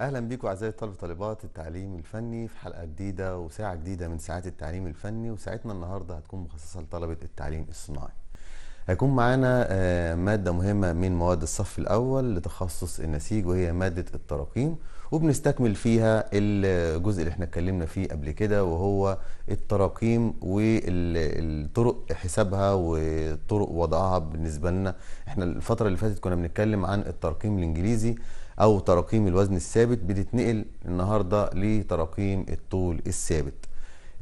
اهلا بيكم اعزائي طلبه طالبات التعليم الفني في حلقه جديده وساعه جديده من ساعات التعليم الفني وساعتنا النهارده هتكون مخصصه لطلبه التعليم الصناعي هيكون معانا آه، ماده مهمه من مواد الصف الاول لتخصص النسيج وهي ماده التراكيم وبنستكمل فيها الجزء اللي احنا اتكلمنا فيه قبل كده وهو التراكيم والطرق حسابها وطرق وضعها بالنسبه لنا احنا الفتره اللي فاتت كنا بنتكلم عن التراكيم الانجليزي او تراكيم الوزن الثابت بتتنقل النهارده لتراكيم الطول الثابت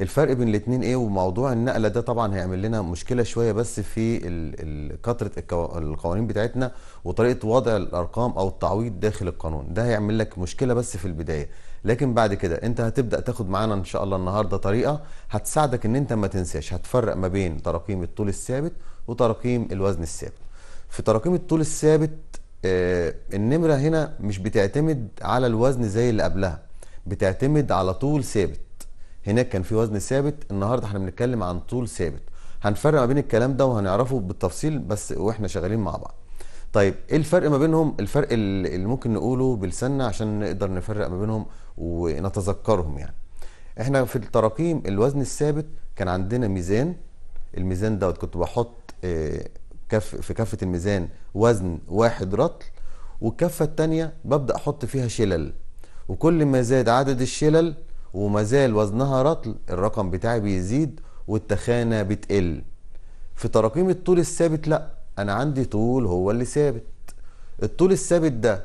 الفرق بين الاثنين ايه وموضوع النقله ده طبعا هيعمل لنا مشكله شويه بس في كثره القوانين بتاعتنا وطريقه وضع الارقام او التعويض داخل القانون ده هيعمل لك مشكله بس في البدايه لكن بعد كده انت هتبدا تاخد معانا ان شاء الله النهارده طريقه هتساعدك ان انت ما تنساش هتفرق ما بين تراكيم الطول الثابت وتراكيم الوزن الثابت في تراكيم الطول الثابت آه، النمره هنا مش بتعتمد على الوزن زي اللي قبلها بتعتمد على طول ثابت هناك كان في وزن ثابت النهارده احنا بنتكلم عن طول ثابت هنفرق ما بين الكلام ده وهنعرفه بالتفصيل بس واحنا شغالين مع بعض طيب ايه الفرق ما بينهم الفرق اللي ممكن نقوله بلساننا عشان نقدر نفرق ما بينهم ونتذكرهم يعني احنا في التراقيم الوزن الثابت كان عندنا ميزان الميزان دوت كنت بحط آه، كف في كفه الميزان وزن واحد رطل والكفه الثانيه ببدا احط فيها شلل وكل ما زاد عدد الشلل وما زال وزنها رطل الرقم بتاعي بيزيد والتخانه بتقل في تراكيم الطول الثابت لا انا عندي طول هو اللي ثابت الطول الثابت ده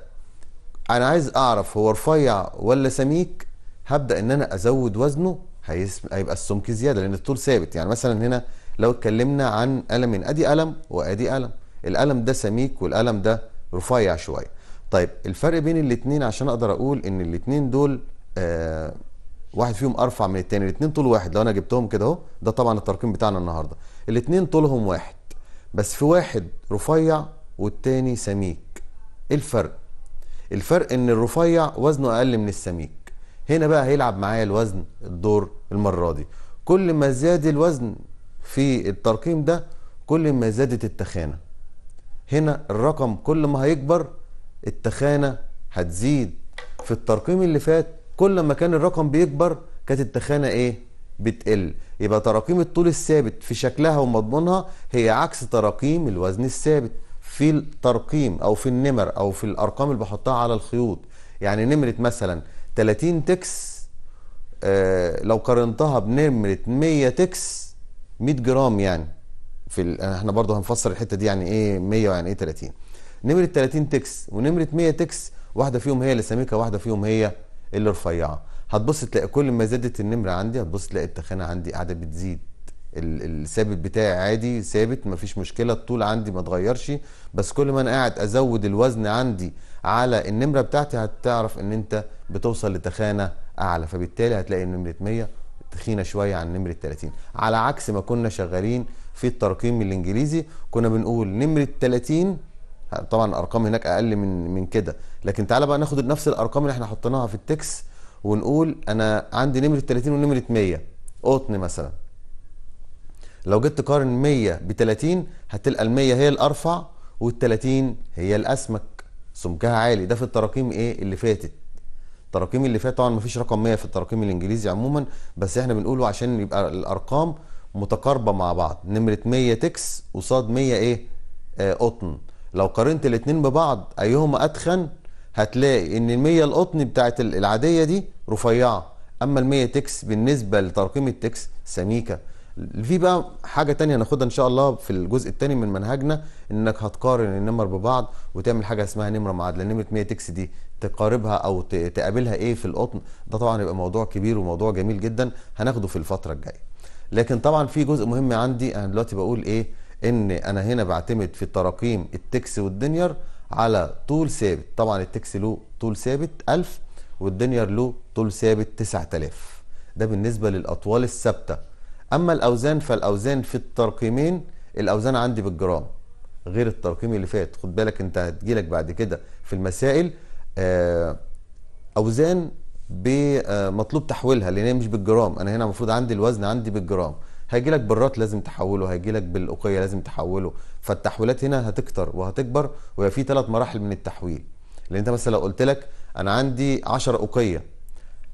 انا عايز اعرف هو رفيع ولا سميك هبدا ان انا ازود وزنه هيبقى السمك زياده لان الطول ثابت يعني مثلا هنا لو اتكلمنا عن ألم أدي ألم وأدي ألم الألم ده سميك والألم ده رفيع شوية طيب الفرق بين الاتنين عشان أقدر أقول إن الاتنين دول آه واحد فيهم ارفع من التاني الاثنين طول واحد لو انا جبتهم كده اهو ده طبعا الترقيم بتاعنا النهارده الاثنين طولهم واحد بس في واحد رفيع والتاني سميك ايه الفرق الفرق ان الرفيع وزنه اقل من السميك هنا بقى هيلعب معايا الوزن الدور المره دي كل ما زاد الوزن في الترقيم ده كل ما زادت التخانة هنا الرقم كل ما هيكبر التخانة هتزيد في الترقيم اللي فات كل ما كان الرقم بيكبر كانت التخانة ايه بتقل يبقى تراقيم الطول الثابت في شكلها ومضمونها هي عكس تراقيم الوزن الثابت في الترقيم او في النمر او في الارقام اللي بحطها على الخيوط يعني نمرة مثلا 30 تكس آه لو قارنتها بنمرة 100 تكس 100 جرام يعني في ال... آه، احنا برضه هنفسر الحته دي يعني ايه 100 ويعني ايه 30 نمره 30 تكس ونمره 100 تكس واحده فيهم هي اللي سميكه واحده فيهم هي اللي رفيعه هتبص تلاقي كل ما زادت النمره عندي هتبص تلاقي التخانه عندي قاعده بتزيد الثابت بتاعي عادي ثابت مفيش مشكله الطول عندي ما اتغيرش بس كل ما انا قاعد ازود الوزن عندي على النمره بتاعتي هتعرف ان انت بتوصل لتخانه اعلى فبالتالي هتلاقي نمره 100 تخينه شويه عن نمره 30 على عكس ما كنا شغالين في الترقيم الانجليزي كنا بنقول نمره 30 طبعا الارقام هناك اقل من من كده لكن تعالى بقى ناخد نفس الارقام اللي احنا حطيناها في التكس ونقول انا عندي نمره 30 ونمره 100 قطن مثلا لو جيت تقارن 100 ب 30 هتلقى ال 100 هي الارفع وال 30 هي الاسمك سمكها عالي ده في التراكيم ايه اللي فاتت التراكيم اللي فات طبعا ما فيش رقم 100 في التراكيم الانجليزي عموما بس احنا بنقوله عشان يبقى الارقام متقاربه مع بعض نمره 100 تكس قصاد 100 ايه آه قطن لو قارنت الاثنين ببعض ايهما اتخن هتلاقي ان ال 100 القطن بتاعت العاديه دي رفيعه اما ال 100 تكس بالنسبه لتراكمي التكس سميكه في بقى حاجه تانية هناخدها ان شاء الله في الجزء الثاني من منهجنا انك هتقارن النمر ببعض وتعمل حاجه اسمها نمره معادله نمره 100 تكس دي تقاربها او تقابلها ايه في القطن ده طبعا يبقى موضوع كبير وموضوع جميل جدا هناخده في الفتره الجايه لكن طبعا في جزء مهم عندي انا دلوقتي بقول ايه ان انا هنا بعتمد في التراقيم التكس والدنير على طول ثابت طبعا التكس له طول ثابت 1000 والدنير له طول ثابت 9000 ده بالنسبه للاطوال الثابته اما الاوزان فالاوزان في الترقيمين الاوزان عندي بالجرام غير الترقيم اللي فات خد بالك انت هتجيلك بعد كده في المسائل آه، اوزان بمطلوب آه، تحويلها لان هي مش بالجرام انا هنا المفروض عندي الوزن عندي بالجرام هيجي لك بالرات لازم تحوله هيجي لك بالاقيه لازم تحوله فالتحويلات هنا هتكتر وهتكبر ويبقى في ثلاث مراحل من التحويل لان انت مثلا لو قلت لك انا عندي 10 اقيه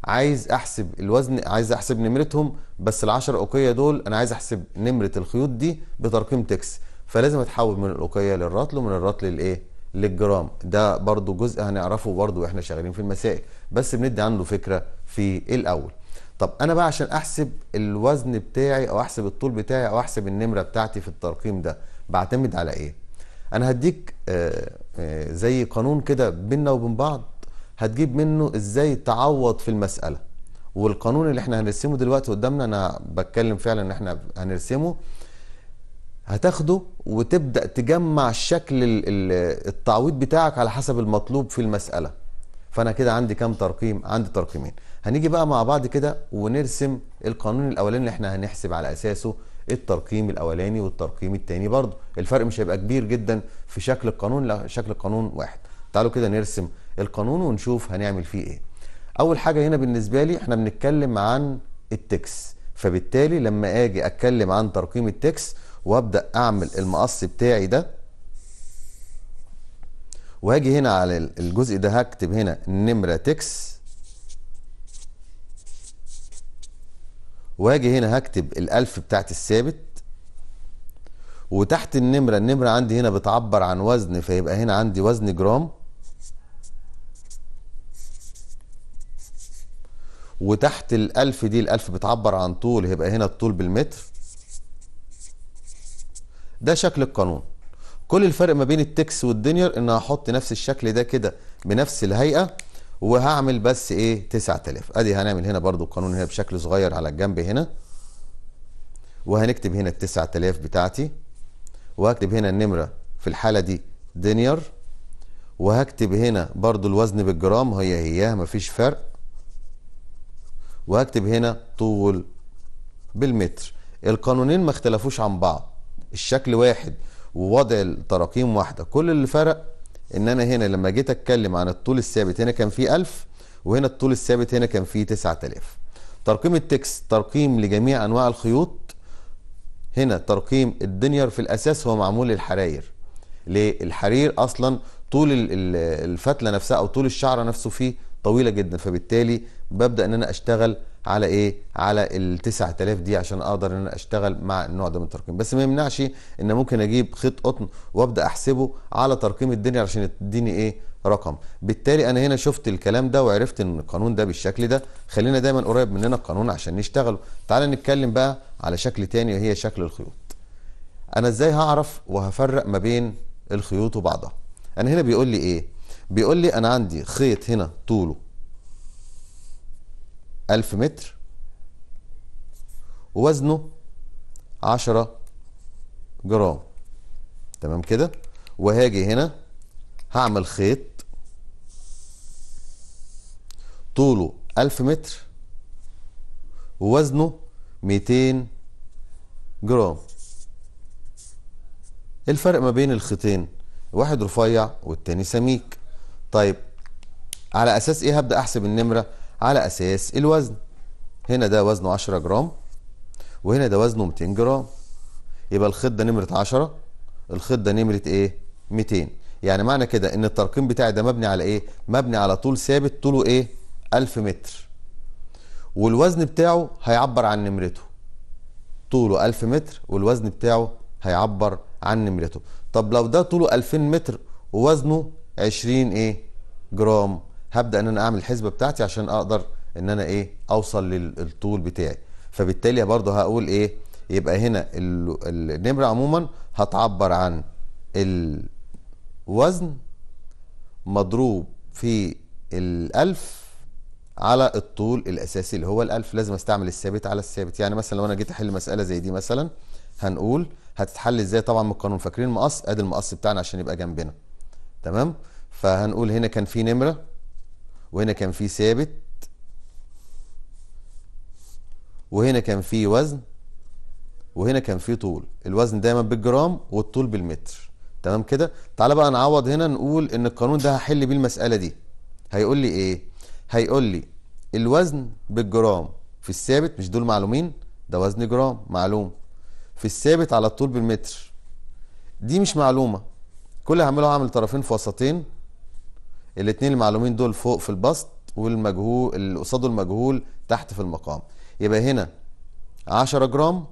عايز احسب الوزن عايز احسب نمرتهم بس ال10 اوقيه دول انا عايز احسب نمره الخيوط دي بترقيم تكس فلازم اتحول من الاوقيه للرطل ومن الرطل للايه للجرام ده برضو جزء هنعرفه برضو واحنا شغالين في المسائل بس بندي عنه فكره في الاول طب انا بقى عشان احسب الوزن بتاعي او احسب الطول بتاعي او احسب النمره بتاعتي في الترقيم ده بعتمد على ايه انا هديك آآ آه، آآ آه، زي قانون كده بيننا وبين بعض هتجيب منه ازاي تعوض في المساله والقانون اللي احنا هنرسمه دلوقتي قدامنا انا بتكلم فعلا ان احنا هنرسمه هتاخده وتبدا تجمع الشكل التعويض بتاعك على حسب المطلوب في المساله فانا كده عندي كام ترقيم عندي ترقيمين هنيجي بقى مع بعض كده ونرسم القانون الاولاني اللي احنا هنحسب على اساسه الترقيم الاولاني والترقيم الثاني برضه الفرق مش هيبقى كبير جدا في شكل القانون لا شكل القانون واحد تعالوا كده نرسم القانون ونشوف هنعمل فيه ايه اول حاجه هنا بالنسبه لي احنا بنتكلم عن التكس فبالتالي لما اجي اتكلم عن ترقيم التكس وابدا اعمل المقص بتاعي ده واجي هنا على الجزء ده هكتب هنا نمره تكس واجي هنا هكتب الالف بتاعت الثابت وتحت النمره النمره عندي هنا بتعبر عن وزن فيبقى هنا عندي وزن جرام وتحت الألف دي الألف بتعبر عن طول هيبقى هنا الطول بالمتر ده شكل القانون كل الفرق ما بين التكس والدينير ان هحط نفس الشكل ده كده بنفس الهيئة وهعمل بس ايه 9000 ادي هنعمل هنا برضو القانون هنا بشكل صغير على الجنب هنا وهنكتب هنا ال 9000 بتاعتي وهكتب هنا النمرة في الحالة دي دينير وهكتب هنا برضو الوزن بالجرام هي هي مفيش فرق وهكتب هنا طول بالمتر القانونين ما اختلفوش عن بعض الشكل واحد ووضع التراكيم واحدة كل اللي فرق ان انا هنا لما جيت اتكلم عن الطول الثابت هنا كان فيه 1000 وهنا الطول الثابت هنا كان فيه 9000 ترقيم التكس ترقيم لجميع انواع الخيوط هنا ترقيم الدنير في الاساس هو معمول للحراير ليه الحرير اصلا طول الفتله نفسها او طول الشعره نفسه فيه طويله جدا فبالتالي ببدا ان انا اشتغل على ايه على ال 9000 دي عشان اقدر ان انا اشتغل مع النوع ده من الترقيم بس ما يمنعش ان ممكن اجيب خيط قطن وابدا احسبه على ترقيم الدنيا عشان يديني ايه رقم بالتالي انا هنا شفت الكلام ده وعرفت ان القانون ده بالشكل ده خلينا دايما قريب مننا القانون عشان نشتغله تعال نتكلم بقى على شكل تاني وهي شكل الخيوط انا ازاي هعرف وهفرق ما بين الخيوط وبعضها انا هنا بيقول لي ايه بيقول لي انا عندي خيط هنا طوله الف متر ووزنه عشرة جرام تمام كده وهاجي هنا هعمل خيط طوله الف متر ووزنه ميتين جرام الفرق ما بين الخيطين واحد رفيع والتاني سميك طيب على اساس ايه هبدا احسب النمره على اساس الوزن هنا ده وزنه 10 جرام وهنا ده وزنه 200 جرام يبقى الخيط ده نمره 10 الخيط ده نمره ايه 200 يعني معنى كده ان الترقيم بتاعي ده مبني على ايه مبني على طول ثابت طوله ايه 1000 متر والوزن بتاعه هيعبر عن نمرته طوله 1000 متر والوزن بتاعه هيعبر عن نمرته طب لو ده طوله 2000 متر ووزنه 20 ايه جرام هبدا ان انا اعمل الحسبه بتاعتي عشان اقدر ان انا ايه اوصل للطول بتاعي فبالتالي برضو هقول ايه يبقى هنا النمره عموما هتعبر عن الوزن مضروب في الألف على الطول الأساسي اللي هو الألف لازم استعمل الثابت على الثابت يعني مثلا لو أنا جيت أحل مسألة زي دي مثلا هنقول هتتحل إزاي طبعا من القانون فاكرين المقص أدي المقص بتاعنا عشان يبقى جنبنا تمام فهنقول هنا كان في نمرة وهنا كان في ثابت وهنا كان في وزن وهنا كان في طول الوزن دايما بالجرام والطول بالمتر تمام كده تعالى بقى نعوض هنا نقول ان القانون ده هحل بيه المسألة دي هيقول لي ايه هيقول لي الوزن بالجرام في الثابت مش دول معلومين ده وزن جرام معلوم في الثابت على الطول بالمتر دي مش معلومة كل اللي هعمله هعمل طرفين في وسطين الاثنين المعلومين دول فوق في البسط والمجهول اللي قصاده المجهول تحت في المقام يبقى هنا 10 جرام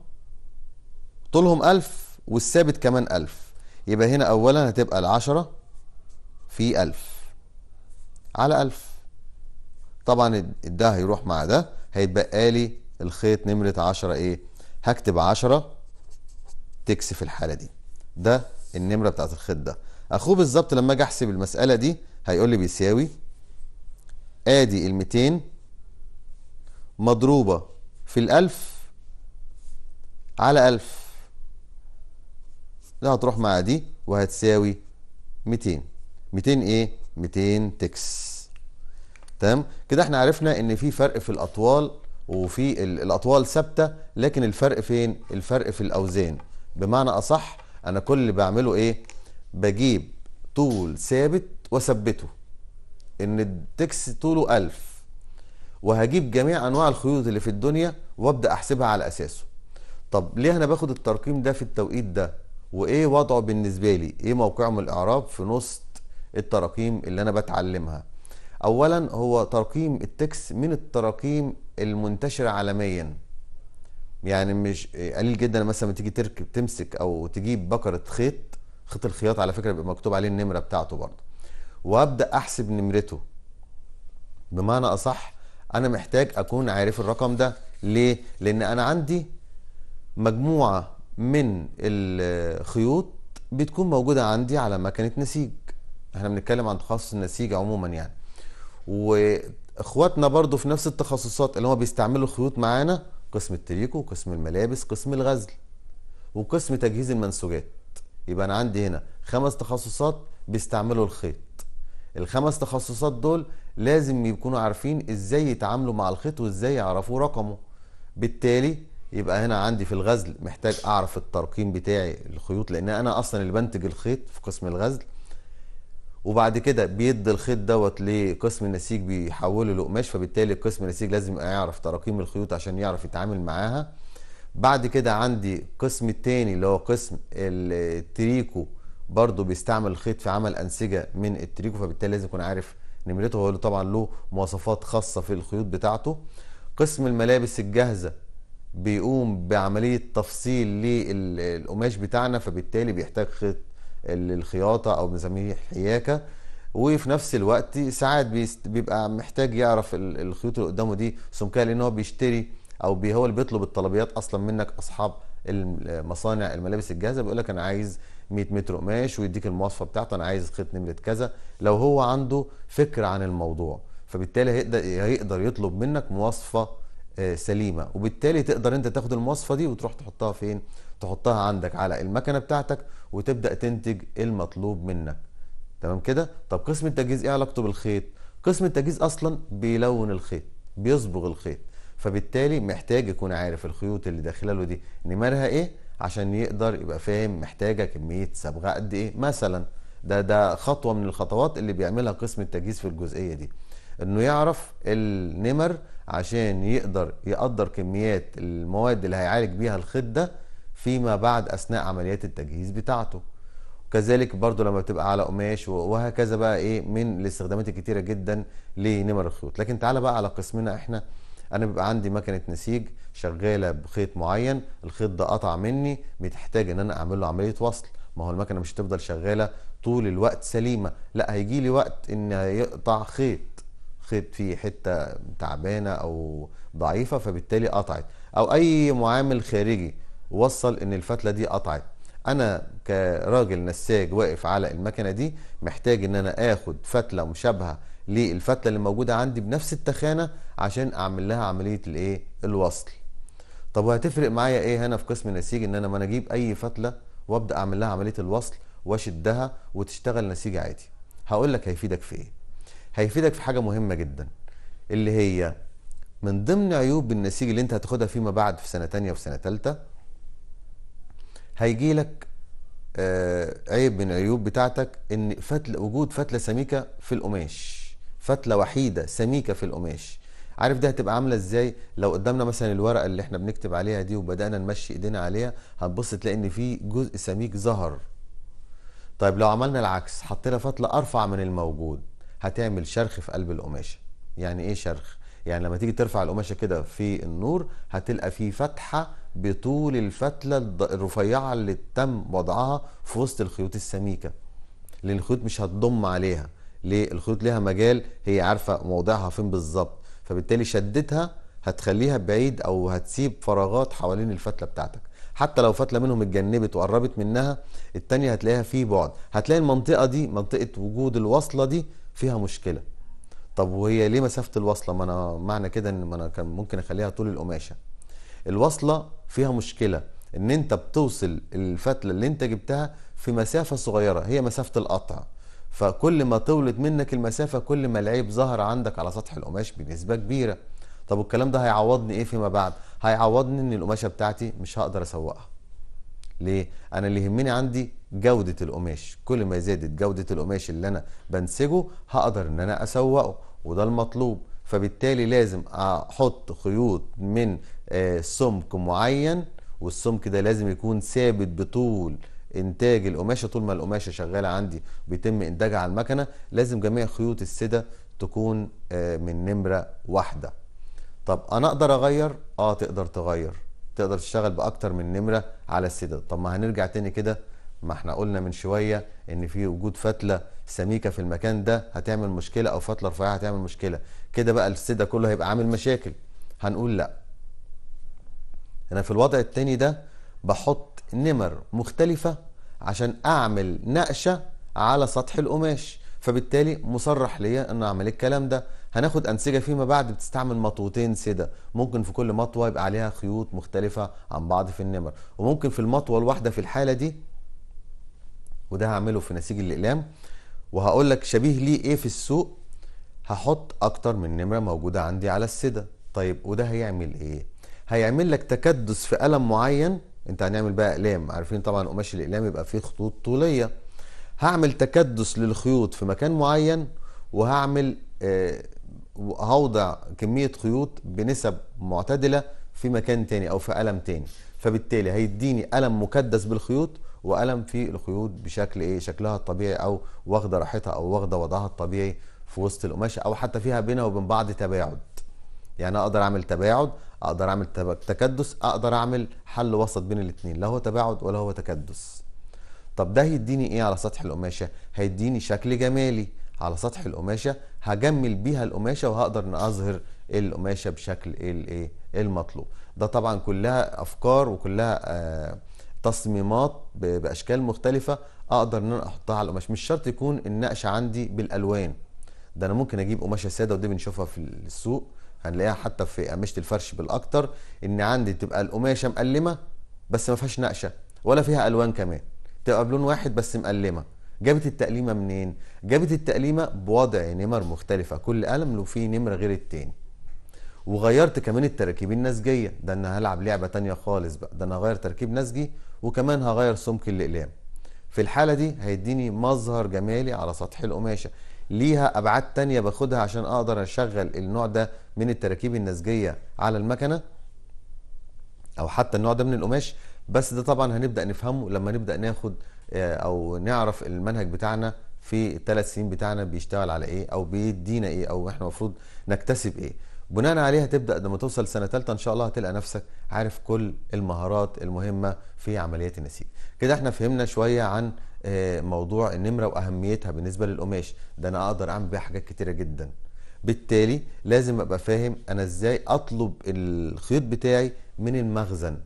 طولهم 1000 والثابت كمان 1000 يبقى هنا اولا هتبقى ال10 في 1000 على 1000 طبعا ده هيروح مع ده هيتبقى لي الخيط نمره 10 ايه هكتب 10 تكس في الحاله دي ده النمره بتاعت الخده اخوه بالظبط لما اجي احسب المساله دي هيقول لي بيساوي ادي ال 200 مضروبه في 1000 على 1000 ده هتروح مع دي وهتساوي 200 200 ايه 200 تكس تمام كده احنا عرفنا ان في فرق في الاطوال وفي الاطوال ثابته لكن الفرق فين الفرق في الاوزان بمعنى اصح انا كل اللي بعمله ايه بجيب طول ثابت واثبته ان التكس طوله 1000 وهجيب جميع انواع الخيوط اللي في الدنيا وابدا احسبها على اساسه طب ليه انا باخد الترقيم ده في التوقيت ده وايه وضعه بالنسبه لي ايه موقعه من الاعراب في نص التراقيم اللي انا بتعلمها اولا هو ترقيم التكس من التراقيم المنتشره عالميا يعني مش قليل جدا مثلا لما تيجي تركب تمسك او تجيب بكره خيط خيط الخياط على فكره بيبقى مكتوب عليه النمره بتاعته برضه وابدا احسب نمرته بمعنى اصح انا محتاج اكون عارف الرقم ده ليه لان انا عندي مجموعه من الخيوط بتكون موجوده عندي على مكنه نسيج احنا بنتكلم عن تخصص النسيج عموما يعني واخواتنا برضو في نفس التخصصات اللي هم بيستعملوا الخيوط معانا قسم التريكو قسم الملابس قسم الغزل وقسم تجهيز المنسوجات يبقى انا عندي هنا خمس تخصصات بيستعملوا الخيط الخمس تخصصات دول لازم يكونوا عارفين ازاي يتعاملوا مع الخيط وازاي يعرفوا رقمه بالتالي يبقى هنا عندي في الغزل محتاج اعرف الترقيم بتاعي الخيوط لان انا اصلا اللي بنتج الخيط في قسم الغزل وبعد كده بيدي الخيط دوت لقسم النسيج بيحوله لقماش فبالتالي قسم النسيج لازم يعرف تراكيم الخيوط عشان يعرف يتعامل معاها بعد كده عندي القسم التاني اللي هو قسم التريكو برضو بيستعمل الخيط في عمل انسجه من التريكو فبالتالي لازم يكون عارف نمرته هو طبعا له مواصفات خاصه في الخيوط بتاعته قسم الملابس الجاهزه بيقوم بعمليه تفصيل للقماش بتاعنا فبالتالي بيحتاج خيط الخياطه او بنسميه حياكة وفي نفس الوقت ساعات بيبقى محتاج يعرف الخيوط اللي قدامه دي سمكها لان هو بيشتري او هو اللي بيطلب الطلبيات اصلا منك اصحاب المصانع الملابس الجاهزه بيقول لك انا عايز 100 متر قماش ويديك المواصفه بتاعته انا عايز خيط نمره كذا لو هو عنده فكره عن الموضوع فبالتالي هيقدر هيقدر يطلب منك مواصفه آه، سليمه وبالتالي تقدر انت تاخد المواصفه دي وتروح تحطها فين تحطها عندك على المكنه بتاعتك وتبدا تنتج المطلوب منك تمام كده طب قسم التجهيز ايه علاقته بالخيط قسم التجهيز اصلا بيلون الخيط بيصبغ الخيط فبالتالي محتاج يكون عارف الخيوط اللي داخله له دي نمرها ايه عشان يقدر يبقى فاهم محتاجه كميه صبغه قد ايه مثلا ده ده خطوه من الخطوات اللي بيعملها قسم التجهيز في الجزئيه دي انه يعرف النمر عشان يقدر يقدر كميات المواد اللي هيعالج بيها الخيط ده فيما بعد أثناء عمليات التجهيز بتاعته كذلك برضو لما بتبقى على قماش وهكذا بقى ايه من الاستخدامات الكتيرة جدا لنمر الخيوط لكن تعالى بقى على قسمنا احنا انا بيبقى عندي مكنة نسيج شغالة بخيط معين الخيط ده قطع مني بتحتاج ان انا اعمل له عملية وصل ما هو المكنة مش هتفضل شغالة طول الوقت سليمة لا هيجي لي وقت ان هيقطع خيط خيط في حتة تعبانة او ضعيفة فبالتالي قطعت او اي معامل خارجي وصل ان الفتله دي قطعت انا كراجل نساج واقف على المكنه دي محتاج ان انا اخد فتله مشابهه للفتله اللي موجوده عندي بنفس التخانه عشان اعمل لها عمليه الايه الوصل طب وهتفرق معايا ايه هنا في قسم النسيج ان انا ما انا اجيب اي فتله وابدا اعمل لها عمليه الوصل واشدها وتشتغل نسيج عادي هقول لك هيفيدك في ايه هيفيدك في حاجه مهمه جدا اللي هي من ضمن عيوب النسيج اللي انت هتاخدها فيما بعد في سنه تانية وفي سنه ثالثة هيجي لك آه عيب من العيوب بتاعتك ان فتل وجود فتله سميكه في القماش فتله وحيده سميكه في القماش عارف دي هتبقى عامله ازاي لو قدامنا مثلا الورقه اللي احنا بنكتب عليها دي وبدانا نمشي ايدينا عليها هتبص تلاقي ان في جزء سميك ظهر طيب لو عملنا العكس حطينا فتله ارفع من الموجود هتعمل شرخ في قلب القماشه يعني ايه شرخ يعني لما تيجي ترفع القماشه كده في النور هتلقى فيه فتحه بطول الفتله الرفيعه اللي تم وضعها في وسط الخيوط السميكه لان الخيوط مش هتضم عليها ليه الخيوط ليها مجال هي عارفه موضعها فين بالظبط فبالتالي شدتها هتخليها بعيد او هتسيب فراغات حوالين الفتله بتاعتك حتى لو فتله منهم اتجنبت وقربت منها التانية هتلاقيها في بعد هتلاقي المنطقه دي منطقه وجود الوصله دي فيها مشكله طب وهي ليه مسافه الوصله ما انا معنى كده ان انا كان ممكن اخليها طول القماشه الوصله فيها مشكله ان انت بتوصل الفتله اللي انت جبتها في مسافه صغيره هي مسافه القطع فكل ما طولت منك المسافه كل ما العيب ظهر عندك على سطح القماش بنسبه كبيره طب والكلام ده هيعوضني ايه فيما بعد هيعوضني ان القماشه بتاعتي مش هقدر اسوقها ليه انا اللي يهمني عندي جوده القماش كل ما زادت جوده القماش اللي انا بنسجه هقدر ان انا اسوقه وده المطلوب فبالتالي لازم احط خيوط من آه، سمك معين والسمك ده لازم يكون ثابت بطول انتاج القماشه طول ما القماشه شغاله عندي بيتم انتاجها على المكنه لازم جميع خيوط السده تكون آه، من نمره واحده طب انا اقدر اغير اه تقدر تغير تقدر تشتغل باكتر من نمره على السده طب ما هنرجع تاني كده ما احنا قلنا من شويه ان في وجود فتله سميكه في المكان ده هتعمل مشكله او فتله رفيعه هتعمل مشكله كده بقى السده كله هيبقى عامل مشاكل هنقول لا انا في الوضع التاني ده بحط نمر مختلفة عشان اعمل نقشة على سطح القماش فبالتالي مصرح ليا ان اعمل الكلام ده هناخد انسجه فيما بعد بتستعمل مطوتين سده ممكن في كل مطوه يبقى عليها خيوط مختلفه عن بعض في النمر وممكن في المطوه الواحده في الحاله دي وده هعمله في نسيج الاقلام وهقول لك شبيه ليه ايه في السوق هحط اكتر من نمره موجوده عندي على السده طيب وده هيعمل ايه هيعمل لك تكدس في الم معين انت هنعمل بقى اقلام عارفين طبعا قماش الاقلام يبقى فيه خطوط طوليه هعمل تكدس للخيوط في مكان معين وهعمل آه، هوضع كميه خيوط بنسب معتدله في مكان تاني او في الم تاني فبالتالي هيديني الم مكدس بالخيوط والم في الخيوط بشكل ايه شكلها الطبيعي او واخده راحتها او واخده وضعها الطبيعي في وسط القماشه او حتى فيها بينها وبين بعض تباعد يعني اقدر اعمل تباعد اقدر اعمل تكدس اقدر اعمل حل وسط بين الاثنين لا هو تباعد ولا هو تكدس طب ده هيديني ايه على سطح القماشه هيديني شكل جمالي على سطح القماشه هجمل بيها القماشه وهقدر ان اظهر القماشه بشكل الايه المطلوب ده طبعا كلها افكار وكلها آه، تصميمات باشكال مختلفه اقدر ان انا احطها على القماش مش شرط يكون النقش عندي بالالوان ده انا ممكن اجيب قماشه ساده ودي بنشوفها في السوق هنلاقيها حتى في قماشه الفرش بالاكتر ان عندي تبقى القماشه مقلمه بس ما فيهاش نقشه ولا فيها الوان كمان تبقى بلون واحد بس مقلمه جابت التقليمه منين جابت التقليمه بوضع نمر مختلفه كل قلم له فيه نمره غير التاني وغيرت كمان التراكيب النسجيه ده انا هلعب لعبه تانية خالص بقى ده انا هغير تركيب نسجي وكمان هغير سمك الاقلام في الحاله دي هيديني مظهر جمالي على سطح القماشه ليها ابعاد تانية باخدها عشان اقدر اشغل النوع ده من التراكيب النسجيه على المكنه او حتى النوع ده من القماش بس ده طبعا هنبدا نفهمه لما نبدا ناخد آه، او نعرف المنهج بتاعنا في الثلاث سنين بتاعنا بيشتغل على ايه او بيدينا ايه او احنا المفروض نكتسب ايه بناء عليها تبدا لما توصل سنه ثالثه ان شاء الله هتلقى نفسك عارف كل المهارات المهمه في عمليات النسيج كده احنا فهمنا شويه عن آه، موضوع النمره واهميتها بالنسبه للقماش ده انا اقدر اعمل بيها حاجات كتيره جدا بالتالي لازم ابقى فاهم انا ازاي اطلب الخيوط بتاعي من المخزن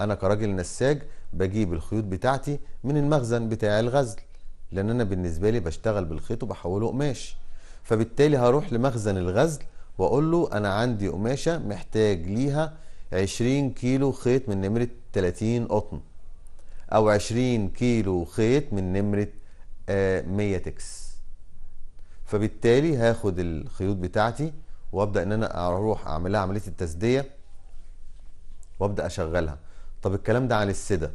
انا كراجل نساج بجيب الخيوط بتاعتي من المخزن بتاع الغزل لان انا بالنسبه لي بشتغل بالخيط وبحوله قماش فبالتالي هروح لمخزن الغزل واقول له انا عندي قماشه محتاج ليها 20 كيلو خيط من نمره 30 قطن او 20 كيلو خيط من نمره 100 آه، تكس فبالتالي هاخد الخيوط بتاعتي وابدا ان انا اروح اعملها عمليه التسديه وابدا اشغلها طب الكلام ده عن السده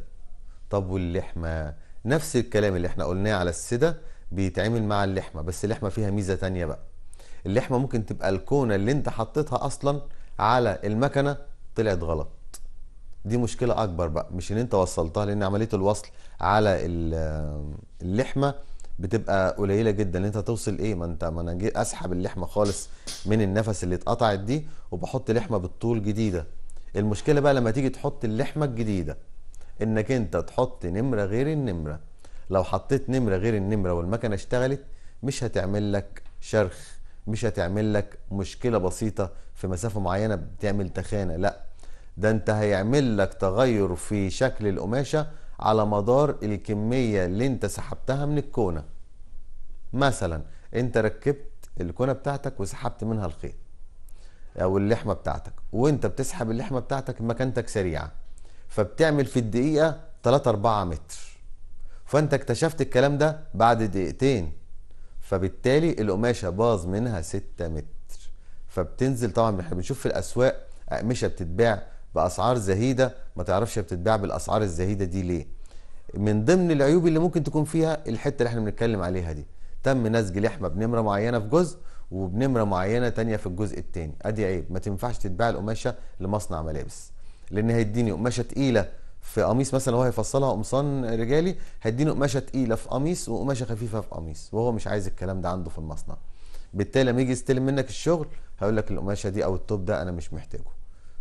طب واللحمه نفس الكلام اللي احنا قلناه على السده بيتعمل مع اللحمه بس اللحمه فيها ميزه تانية بقى اللحمه ممكن تبقى الكونه اللي انت حطيتها اصلا على المكنه طلعت غلط دي مشكله اكبر بقى مش ان انت وصلتها لان عمليه الوصل على اللحمه بتبقى قليله جدا ان انت توصل ايه ما انت ما انا جيت اسحب اللحمه خالص من النفس اللي اتقطعت دي وبحط لحمه بالطول جديده المشكله بقى لما تيجي تحط اللحمه الجديده انك انت تحط نمره غير النمره لو حطيت نمره غير النمره والمكنه اشتغلت مش هتعمل لك شرخ مش هتعمل لك مشكله بسيطه في مسافه معينه بتعمل تخانه لا ده انت هيعمل لك تغير في شكل القماشه على مدار الكميه اللي انت سحبتها من الكونه مثلا انت ركبت الكونه بتاعتك وسحبت منها الخيط او اللحمه بتاعتك وانت بتسحب اللحمه بتاعتك مكانتك سريعه فبتعمل في الدقيقه 3 4 متر فانت اكتشفت الكلام ده بعد دقيقتين فبالتالي القماشه باظ منها 6 متر فبتنزل طبعا احنا بنشوف في الاسواق اقمشه بتتباع باسعار زهيده ما تعرفش بتتباع بالاسعار الزهيده دي ليه من ضمن العيوب اللي ممكن تكون فيها الحته اللي احنا بنتكلم عليها دي تم نسج لحمه بنمره معينه في جزء وبنمره معينه تانية في الجزء التاني ادي عيب ما تنفعش تتباع القماشه لمصنع ملابس لان هيديني قماشه تقيله في قميص مثلا هو هيفصلها قمصان رجالي هيديني قماشه تقيله في قميص وقماشه خفيفه في قميص وهو مش عايز الكلام ده عنده في المصنع بالتالي لما يجي يستلم منك الشغل هيقول لك القماشه دي او التوب ده انا مش محتاجه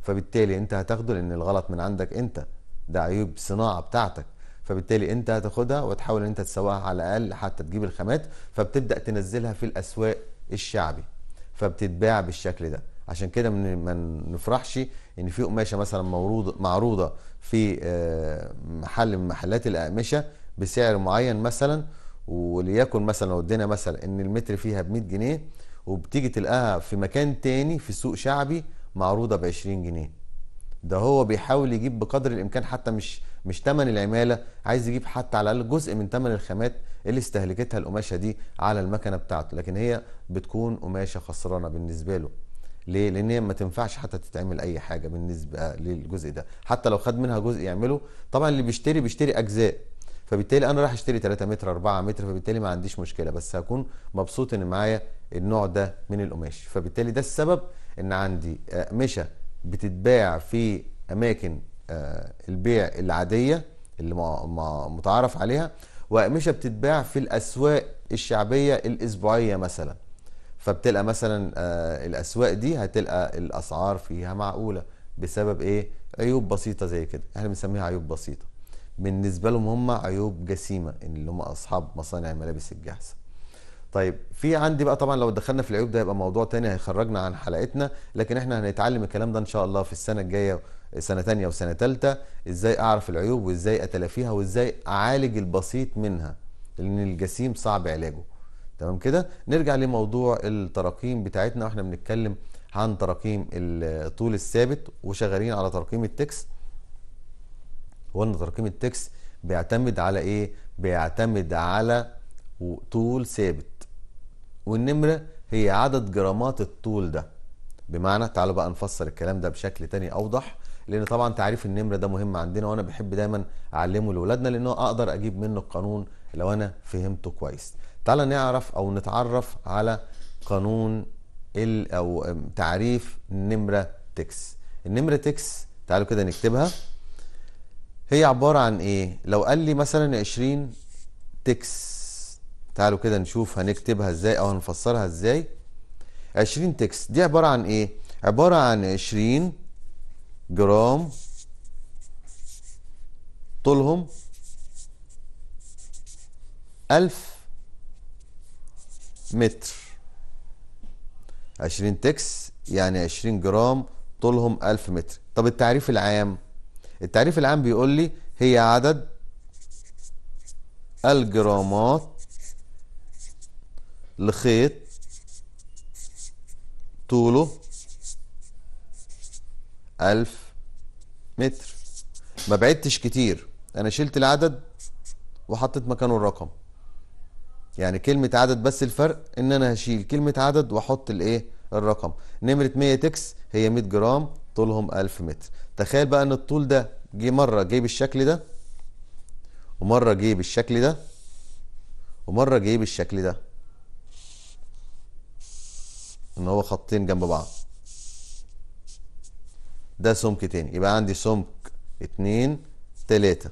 فبالتالي انت هتاخده لان الغلط من عندك انت ده عيوب صناعه بتاعتك فبالتالي انت هتاخدها وتحاول ان انت تسوقها على الاقل حتى تجيب الخامات فبتبدا تنزلها في الاسواق الشعبي فبتتباع بالشكل ده عشان كده ما نفرحش ان في قماشه مثلا مورود معروضه في آه، محل من محلات الاقمشه بسعر معين مثلا وليكن مثلا لو ادينا مثلا ان المتر فيها ب 100 جنيه وبتيجي تلقاها في مكان تاني في سوق شعبي معروضه ب 20 جنيه ده هو بيحاول يجيب بقدر الامكان حتى مش مش ثمن العماله عايز يجيب حتى على الاقل جزء من ثمن الخامات اللي استهلكتها القماشه دي على المكنه بتاعته لكن هي بتكون قماشه خسرانه بالنسبه له ليه؟ لان هي ما تنفعش حتى تتعمل اي حاجه بالنسبه للجزء ده، حتى لو خد منها جزء يعمله، طبعا اللي بيشتري بيشتري اجزاء، فبالتالي انا رايح اشتري 3 متر 4 متر فبالتالي ما عنديش مشكله بس هكون مبسوط ان معايا النوع ده من القماش، فبالتالي ده السبب ان عندي اقمشه آه، بتتباع في اماكن آه، البيع العاديه اللي متعارف عليها واقمشه بتتباع في الاسواق الشعبيه الاسبوعيه مثلا فبتلقى مثلا آه، الاسواق دي هتلقى الاسعار فيها معقوله بسبب ايه عيوب بسيطه زي كده احنا بنسميها عيوب بسيطه بالنسبه لهم هم عيوب جسيمه اللي هم اصحاب مصانع الملابس الجاهزه طيب في عندي بقى طبعا لو دخلنا في العيوب ده هيبقى موضوع تاني هيخرجنا عن حلقتنا لكن احنا هنتعلم الكلام ده ان شاء الله في السنه الجايه سنه تانية وسنه تالتة ازاي اعرف العيوب وازاي اتلافيها وازاي اعالج البسيط منها لان الجسيم صعب علاجه تمام كده نرجع لموضوع التراكيم بتاعتنا واحنا بنتكلم عن تراكيم الطول الثابت وشغالين على تراكيم التكس وان تراكيم التكس بيعتمد على ايه بيعتمد على طول ثابت والنمرة هي عدد جرامات الطول ده بمعنى تعالوا بقى نفسر الكلام ده بشكل تاني أوضح لأن طبعا تعريف النمرة ده مهم عندنا وأنا بحب دايما أعلمه لأولادنا لأنه أقدر أجيب منه القانون لو أنا فهمته كويس تعالى نعرف أو نتعرف على قانون ال أو تعريف النمرة تكس النمرة تكس تعالوا كده نكتبها هي عبارة عن إيه لو قال لي مثلا 20 تكس تعالوا كده نشوف هنكتبها ازاي او هنفسرها ازاي 20 تكس دي عبارة عن ايه عبارة عن 20 جرام طولهم 1000 متر 20 تكس يعني 20 جرام طولهم 1000 متر طب التعريف العام التعريف العام بيقول لي هي عدد الجرامات لخيط طوله ألف متر ما بعدتش كتير أنا شلت العدد وحطيت مكانه الرقم يعني كلمة عدد بس الفرق إن أنا هشيل كلمة عدد وأحط الإيه الرقم نمرة 100 تكس هي 100 جرام طولهم 1000 متر تخيل بقى إن الطول ده جه مرة جه بالشكل ده ومرة جه بالشكل ده ومرة جه بالشكل ده ان هو خطين جنب بعض ده سمك تاني يبقى عندي سمك اتنين تلاتة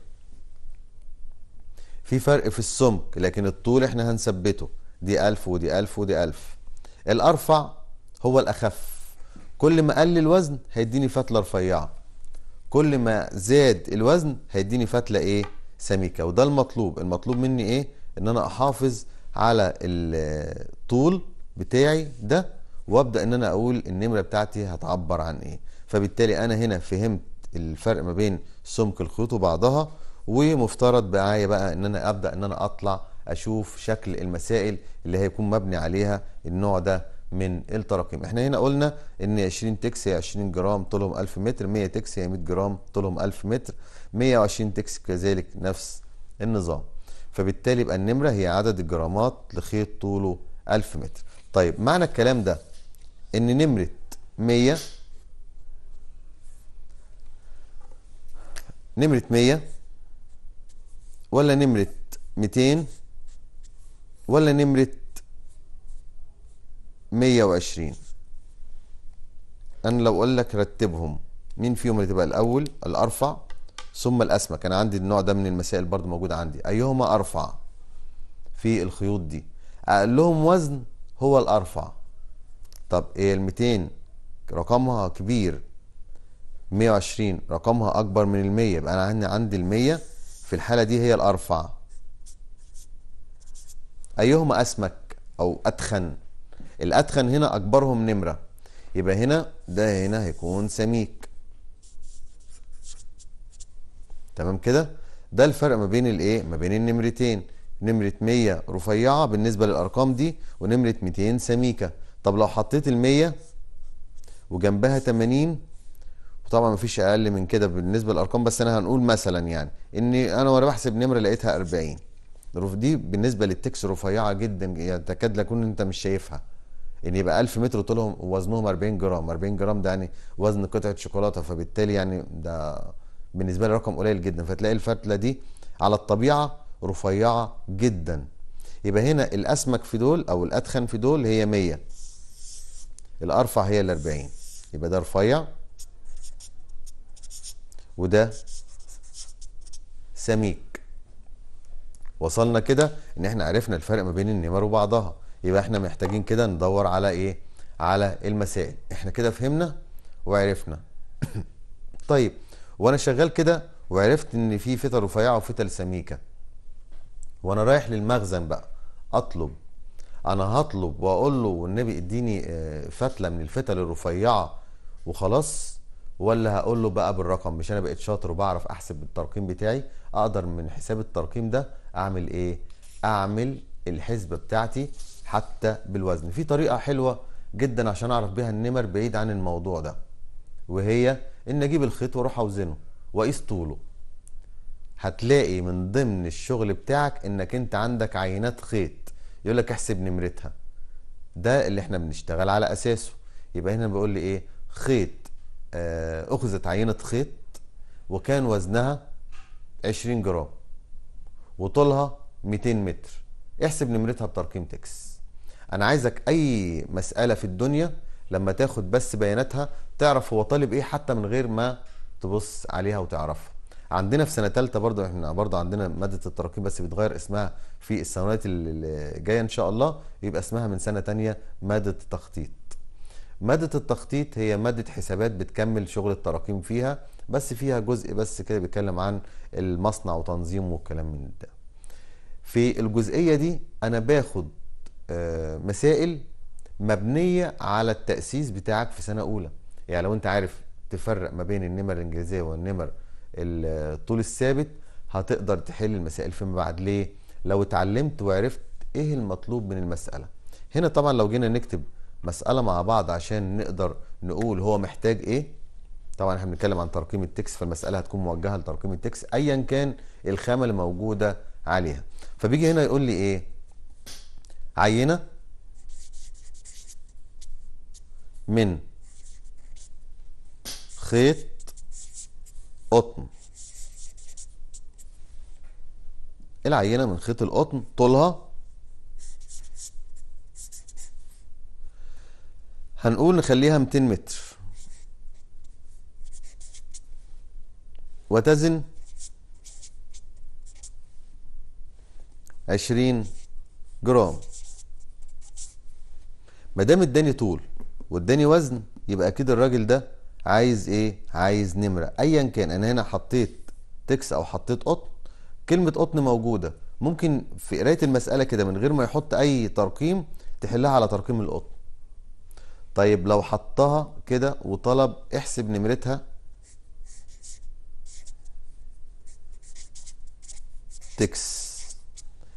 في فرق في السمك لكن الطول احنا هنثبته دي ألف ودي ألف ودي ألف الأرفع هو الأخف كل ما قل الوزن هيديني فتلة رفيعة كل ما زاد الوزن هيديني فتلة ايه سميكة وده المطلوب المطلوب مني ايه ان انا احافظ على الطول بتاعي ده وابدا ان انا اقول النمره بتاعتي هتعبر عن ايه فبالتالي انا هنا فهمت الفرق ما بين سمك الخيوط وبعضها ومفترض معايا بقى ان انا ابدا ان انا اطلع اشوف شكل المسائل اللي هيكون مبني عليها النوع ده من التراكم احنا هنا قلنا ان 20 تكس هي 20 جرام طولهم 1000 متر 100 تكس هي 100 جرام طولهم 1000 متر 120 تكس كذلك نفس النظام فبالتالي يبقى النمره هي عدد الجرامات لخيط طوله 1000 متر طيب معنى الكلام ده ان نمره 100 نمره 100 ولا نمره 200 ولا نمره 120 انا لو اقول لك رتبهم مين فيهم اللي تبقى الاول الارفع ثم الاسمك انا عندي النوع ده من المسائل برضه موجود عندي ايهما ارفع في الخيوط دي اقلهم وزن هو الارفع طب ايه ال 200 رقمها كبير 120 رقمها اكبر من ال 100 يبقى انا عندي عندي ال 100 في الحاله دي هي الارفع ايهما اسمك او اتخن الاتخن هنا اكبرهم نمره يبقى هنا ده هنا هيكون سميك تمام كده ده الفرق ما بين الايه ما بين النمرتين نمره 100 رفيعه بالنسبه للارقام دي ونمره 200 سميكه طب لو حطيت المية وجنبها 80 وطبعا مفيش اقل من كده بالنسبه للارقام بس انا هنقول مثلا يعني ان انا وانا بحسب نمره لقيتها 40 دي بالنسبه للتكس رفيعه جدا تكاد لكون انت مش شايفها ان يبقى 1000 متر طولهم وزنهم 40 جرام 40 جرام ده يعني وزن قطعه شوكولاته فبالتالي يعني ده بالنسبه لي رقم قليل جدا فتلاقي الفتله دي على الطبيعه رفيعه جدا يبقى هنا الاسمك في دول او الاتخن في دول هي 100 الارفع هي 40 يبقى ده رفيع وده سميك وصلنا كده ان احنا عرفنا الفرق ما بين النمر وبعضها يبقى احنا محتاجين كده ندور على ايه على المسائل احنا كده فهمنا وعرفنا طيب وانا شغال كده وعرفت ان في فتل رفيعه وفتل سميكه وانا رايح للمخزن بقى اطلب انا هطلب واقول له والنبي اديني آه، فتله من الفتل الرفيعه وخلاص ولا هقول له بقى بالرقم مش انا بقيت شاطر وبعرف احسب بالترقيم بتاعي اقدر من حساب الترقيم ده اعمل ايه اعمل الحسبه بتاعتي حتى بالوزن في طريقه حلوه جدا عشان اعرف بيها النمر بعيد عن الموضوع ده وهي ان اجيب الخيط واروح اوزنه واقيس طوله هتلاقي من ضمن الشغل بتاعك انك انت عندك عينات خيط يقول لك احسب نمرتها ده اللي احنا بنشتغل على اساسه يبقى هنا بيقول لي ايه خيط آه اخذت عينه خيط وكان وزنها 20 جرام وطولها 200 متر احسب نمرتها بترقيم تكس انا عايزك اي مساله في الدنيا لما تاخد بس بياناتها تعرف هو طالب ايه حتى من غير ما تبص عليها وتعرفها عندنا في سنه ثالثه برضه احنا برضه عندنا ماده التراكيب بس بيتغير اسمها في السنوات اللي جايه ان شاء الله يبقى اسمها من سنه ثانيه ماده التخطيط ماده التخطيط هي ماده حسابات بتكمل شغل التراكيم فيها بس فيها جزء بس كده بيتكلم عن المصنع وتنظيمه والكلام من ده في الجزئيه دي انا باخد آه، مسائل مبنيه على التاسيس بتاعك في سنه اولى يعني لو انت عارف تفرق ما بين النمر الانجليزيه والنمر الطول الثابت هتقدر تحل المسائل فيما بعد ليه لو اتعلمت وعرفت ايه المطلوب من المساله هنا طبعا لو جينا نكتب مساله مع بعض عشان نقدر نقول هو محتاج ايه طبعا احنا بنتكلم عن ترقيم التكس فالمساله هتكون موجهه لترقيم التكس ايا كان الخامه اللي موجوده عليها فبيجي هنا يقول لي ايه عينه من خيط قطن العينة من خيط القطن طولها هنقول نخليها 200 متر وتزن 20 جرام ما دام اداني طول واداني وزن يبقى اكيد الراجل ده عايز ايه عايز نمره ايا كان انا هنا حطيت تكس او حطيت قطن كلمه قطن موجوده ممكن في قرايه المساله كده من غير ما يحط اي ترقيم تحلها على ترقيم القطن طيب لو حطها كده وطلب احسب نمرتها تكس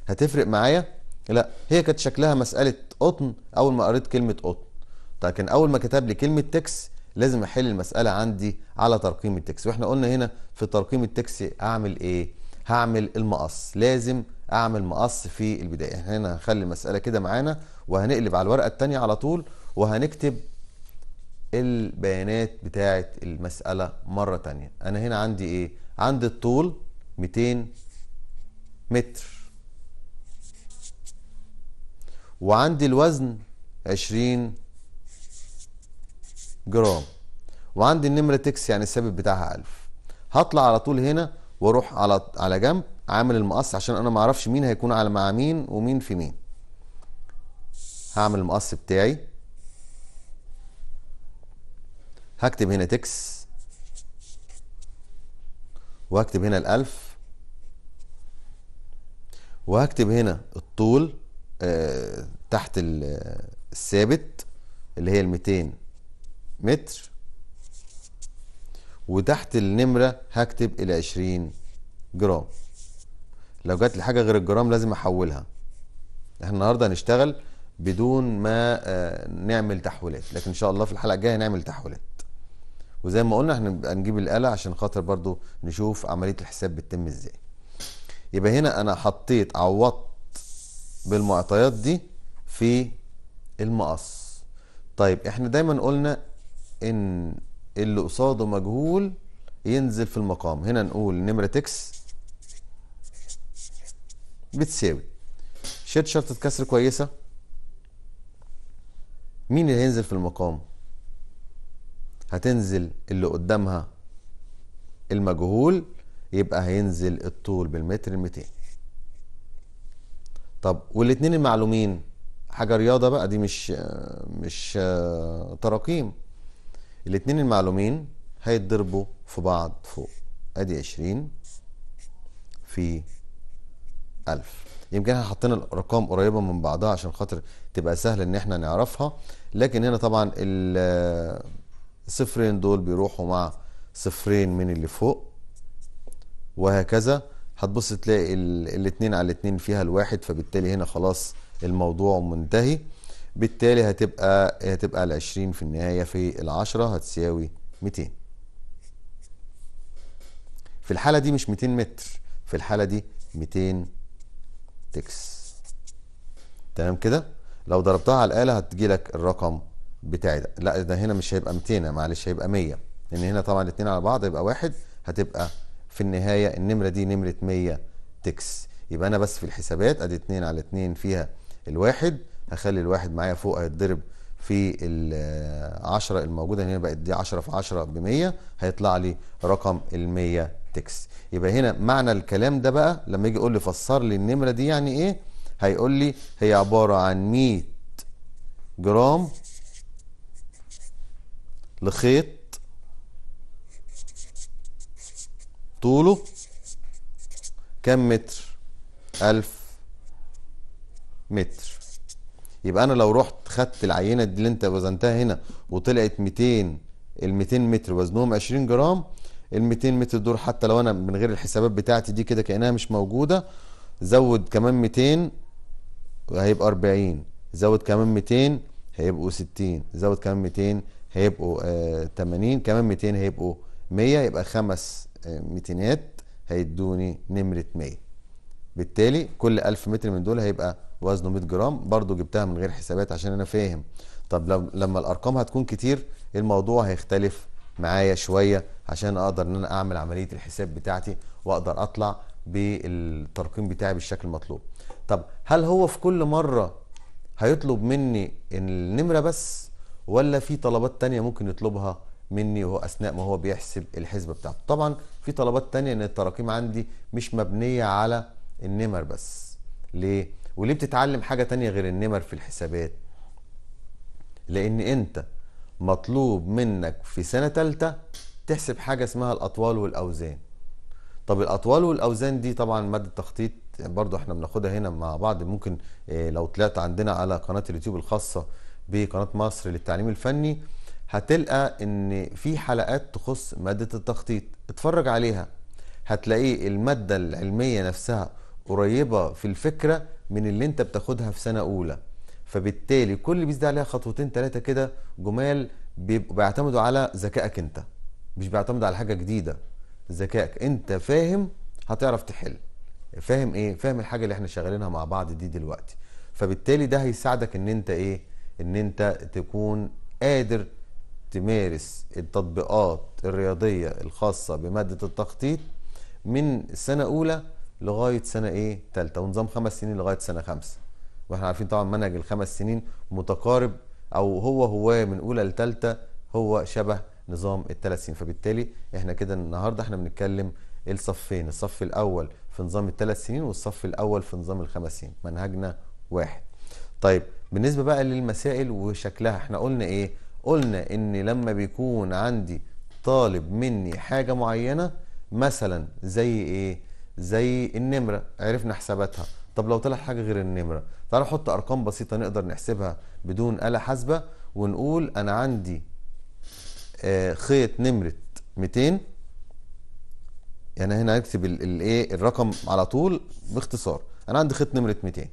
هتفرق معايا لا هي كانت شكلها مساله قطن اول ما قريت كلمه قطن لكن طيب اول ما كتب لي كلمه تكس لازم احل المساله عندي على ترقيم التكس واحنا قلنا هنا في ترقيم التكس اعمل ايه هعمل المقص لازم اعمل مقص في البدايه هنا هنخلي المساله كده معانا وهنقلب على الورقه الثانيه على طول وهنكتب البيانات بتاعه المساله مره ثانيه انا هنا عندي ايه عندي الطول 200 متر وعندي الوزن 20 جرام وعندي النمره تكس يعني السبب بتاعها 1000 هطلع على طول هنا واروح على على جنب عامل المقص عشان انا ما اعرفش مين هيكون على مع مين ومين في مين هعمل المقص بتاعي هكتب هنا تكس وهكتب هنا الألف وهكتب هنا الطول آه تحت الثابت اللي هي ال 200 متر وتحت النمرة هكتب 20 جرام لو جات لي حاجة غير الجرام لازم احولها احنا النهاردة هنشتغل بدون ما آه، نعمل تحويلات لكن ان شاء الله في الحلقة الجاية هنعمل تحويلات وزي ما قلنا احنا هنجيب الآلة عشان خاطر برضو نشوف عملية الحساب بتتم ازاي يبقى هنا انا حطيت عوضت بالمعطيات دي في المقص طيب احنا دايما قلنا ان اللي قصاده مجهول ينزل في المقام هنا نقول نمرة اكس بتساوي شيت شرطة كسر كويسة مين اللي هينزل في المقام هتنزل اللي قدامها المجهول يبقى هينزل الطول بالمتر 200 طب والاتنين المعلومين حاجة رياضة بقى دي مش مش آه، تراقيم الاثنين المعلومين هيتضربوا في بعض فوق ادي 20 في 1000 يمكن احنا حطينا الارقام قريبه من بعضها عشان خاطر تبقى سهل ان احنا نعرفها لكن هنا طبعا الصفرين دول بيروحوا مع صفرين من اللي فوق وهكذا هتبص تلاقي الاثنين على الاثنين فيها الواحد فبالتالي هنا خلاص الموضوع منتهي بالتالي هتبقى هتبقى ال 20 في النهايه في ال 10 هتساوي 200 في الحاله دي مش 200 متر في الحاله دي 200 تكس تمام كده لو ضربتها على الاله هتجي لك الرقم بتاعي ده لا ده هنا مش هيبقى 200 معلش هيبقى 100 لان هنا طبعا الاثنين على بعض يبقى واحد هتبقى في النهايه النمره دي نمره 100 تكس يبقى انا بس في الحسابات ادي 2 على 2 فيها الواحد هخلي الواحد معايا فوق هيتضرب في ال10 الموجوده هنا بقت دي 10 في 10 ب 100 هيطلع لي رقم ال 100 تكس يبقى هنا معنى الكلام ده بقى لما يجي يقول لي فسر لي النمره دي يعني ايه هيقول لي هي عباره عن 100 جرام لخيط طوله كم متر 1000 متر يبقى انا لو رحت خدت العينه دي اللي انت وزنتها هنا وطلعت 200 ال 200 متر وزنهم 20 جرام ال 200 متر دول حتى لو انا من غير الحسابات بتاعتي دي كده كانها مش موجوده زود كمان 200 هيبقى 40 زود كمان 200 هيبقوا 60 زود كمان 200 هيبقوا 80 آه، كمان 200 هيبقوا 100 يبقى خمس آه، ميتينات هيدوني نمرة 100 بالتالي كل 1000 متر من دول هيبقى وزنه 100 جرام برضو جبتها من غير حسابات عشان انا فاهم طب لما الارقام هتكون كتير الموضوع هيختلف معايا شويه عشان اقدر ان انا اعمل عمليه الحساب بتاعتي واقدر اطلع بالترقيم بتاعي بالشكل المطلوب طب هل هو في كل مره هيطلب مني النمره بس ولا في طلبات تانية ممكن يطلبها مني وهو اثناء ما هو بيحسب الحسبه بتاعته طبعا في طلبات تانية ان التراقيم عندي مش مبنيه على النمر بس ليه وليه بتتعلم حاجة تانية غير النمر في الحسابات لأن أنت مطلوب منك في سنة تالتة تحسب حاجة اسمها الأطوال والأوزان طب الأطوال والأوزان دي طبعا مادة تخطيط برضو احنا بناخدها هنا مع بعض ممكن آه، لو طلعت عندنا على قناة اليوتيوب الخاصة بقناة مصر للتعليم الفني هتلقى ان في حلقات تخص مادة التخطيط اتفرج عليها هتلاقيه المادة العلمية نفسها قريبه في الفكره من اللي انت بتاخدها في سنه اولى فبالتالي كل اللي دي عليها خطوتين ثلاثه كده جمال بيبقوا بيعتمدوا على ذكائك انت مش بيعتمدوا على حاجه جديده ذكائك انت فاهم هتعرف تحل فاهم ايه فاهم الحاجه اللي احنا شغالينها مع بعض دي دلوقتي فبالتالي ده هيساعدك ان انت ايه ان انت تكون قادر تمارس التطبيقات الرياضيه الخاصه بماده التخطيط من سنه اولى لغايه سنه ايه ثالثه ونظام خمس سنين لغايه سنه خمسه واحنا عارفين طبعا منهج الخمس سنين متقارب او هو هو من اولى لثالثه هو شبه نظام الثلاث سنين فبالتالي احنا كده النهارده احنا بنتكلم الصفين الصف الاول في نظام الثلاث سنين والصف الاول في نظام الخمس سنين منهجنا واحد طيب بالنسبه بقى للمسائل وشكلها احنا قلنا ايه قلنا ان لما بيكون عندي طالب مني حاجه معينه مثلا زي ايه زي النمره عرفنا حساباتها طب لو طلع حاجه غير النمره تعال نحط ارقام بسيطه نقدر نحسبها بدون اله حاسبه ونقول انا عندي آه، خيط نمره 200 يعني هنا هكتب الايه الرقم على طول باختصار انا عندي خيط نمره 200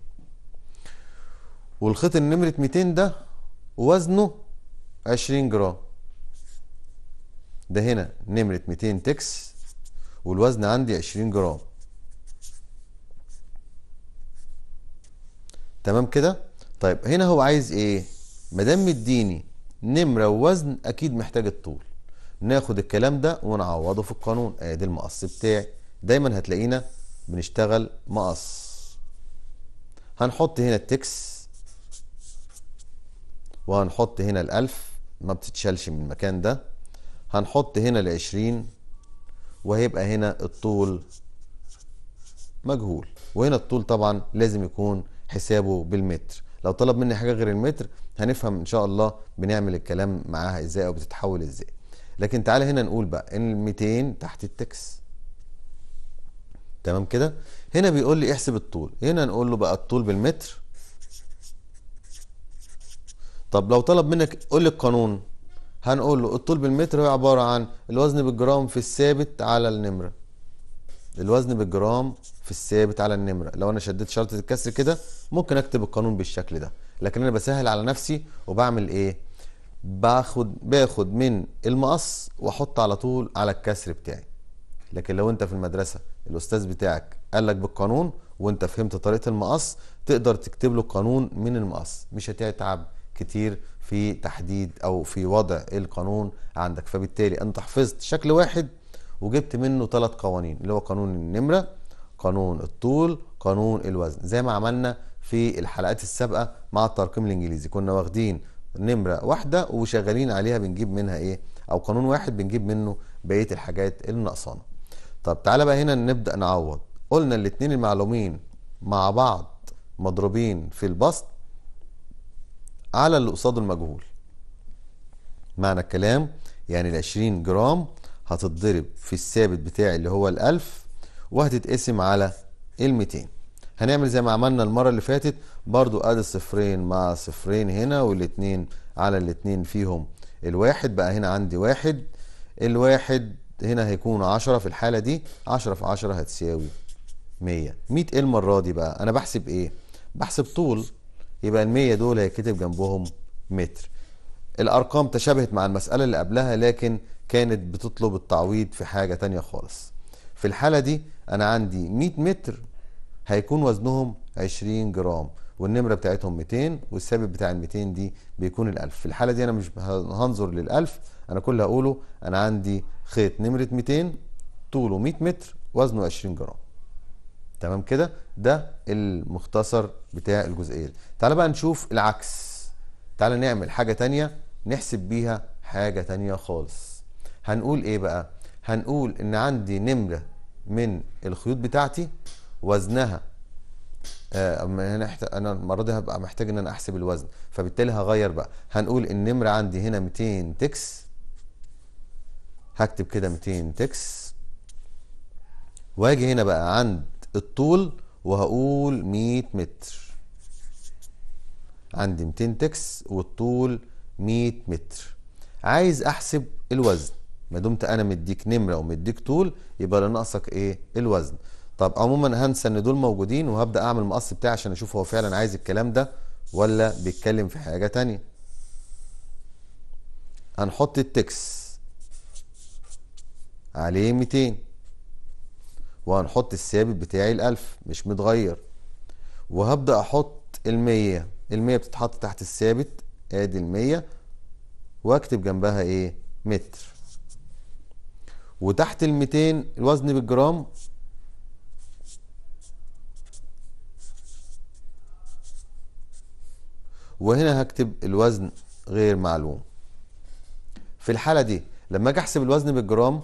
والخيط النمره 200 ده وزنه 20 جرام ده هنا نمره 200 تكس والوزن عندي 20 جرام تمام كده طيب هنا هو عايز ايه ما دام مديني نمره ووزن اكيد محتاج الطول ناخد الكلام ده ونعوضه في القانون ادي آه، المقص بتاعي دايما هتلاقينا بنشتغل مقص هنحط هنا التكس وهنحط هنا الألف ما بتتشالش من المكان ده هنحط هنا العشرين وهيبقى هنا الطول مجهول وهنا الطول طبعا لازم يكون حسابه بالمتر لو طلب مني حاجه غير المتر هنفهم ان شاء الله بنعمل الكلام معاها ازاي او بتتحول ازاي لكن تعالى هنا نقول بقى ان ال 200 تحت التكس تمام كده هنا بيقول لي احسب الطول هنا نقول له بقى الطول بالمتر طب لو طلب منك قول لي القانون هنقول له الطول بالمتر هو عباره عن الوزن بالجرام في الثابت على النمره الوزن بالجرام في الثابت على النمره لو انا شديت شرطه الكسر كده ممكن اكتب القانون بالشكل ده لكن انا بسهل على نفسي وبعمل ايه باخد باخد من المقص واحط على طول على الكسر بتاعي لكن لو انت في المدرسه الاستاذ بتاعك قال لك بالقانون وانت فهمت طريقه المقص تقدر تكتب له قانون من المقص مش هتتعب كتير في تحديد او في وضع القانون عندك فبالتالي انت حفظت شكل واحد وجبت منه ثلاث قوانين اللي هو قانون النمره قانون الطول قانون الوزن زي ما عملنا في الحلقات السابقه مع الترقيم الانجليزي كنا واخدين نمره واحده وشغالين عليها بنجيب منها ايه او قانون واحد بنجيب منه بقيه الحاجات اللي ناقصانا طب تعالى بقى هنا نبدا نعوض قلنا الاثنين المعلومين مع بعض مضروبين في البسط على اللي قصاده المجهول معنى الكلام يعني ال 20 جرام هتتضرب في الثابت بتاعي اللي هو الألف وهتتقسم على ال200 هنعمل زي ما عملنا المرة اللي فاتت برضو ادي صفرين مع صفرين هنا والاتنين على الاتنين فيهم الواحد بقى هنا عندي واحد الواحد هنا هيكون عشرة في الحالة دي عشرة في عشرة هتساوي مية مية ايه المرة دي بقى انا بحسب ايه بحسب طول يبقى المية دول هيكتب جنبهم متر الارقام تشابهت مع المساله اللي قبلها لكن كانت بتطلب التعويض في حاجه تانية خالص في الحاله دي انا عندي 100 متر هيكون وزنهم 20 جرام والنمره بتاعتهم 200 والثابت بتاع ال 200 دي بيكون ال 1000 في الحاله دي انا مش هنظر لل 1000 انا كل اللي هقوله انا عندي خيط نمره 200 طوله 100 متر وزنه 20 جرام تمام كده ده المختصر بتاع الجزئيه تعال بقى نشوف العكس تعال نعمل حاجه تانية نحسب بيها حاجة تانية خالص هنقول ايه بقى هنقول ان عندي نمرة من الخيوط بتاعتي وزنها آه انا المره دي هبقى محتاج ان انا احسب الوزن فبالتالي هغير بقى هنقول النمره عندي هنا 200 تكس هكتب كده 200 تكس واجي هنا بقى عند الطول وهقول 100 متر عندي 200 تكس والطول 100 متر عايز احسب الوزن ما دمت انا مديك نمره ومديك طول يبقى اللي ناقصك ايه الوزن طب عموما هنسى ان دول موجودين وهبدا اعمل المقص بتاعي عشان اشوف هو فعلا عايز الكلام ده ولا بيتكلم في حاجه تانية هنحط التكس عليه 200 وهنحط الثابت بتاعي الألف مش متغير وهبدأ أحط المية المية بتتحط تحت الثابت ادي المية واكتب جنبها ايه متر وتحت 200 الوزن بالجرام وهنا هكتب الوزن غير معلوم في الحالة دي لما اجي احسب الوزن بالجرام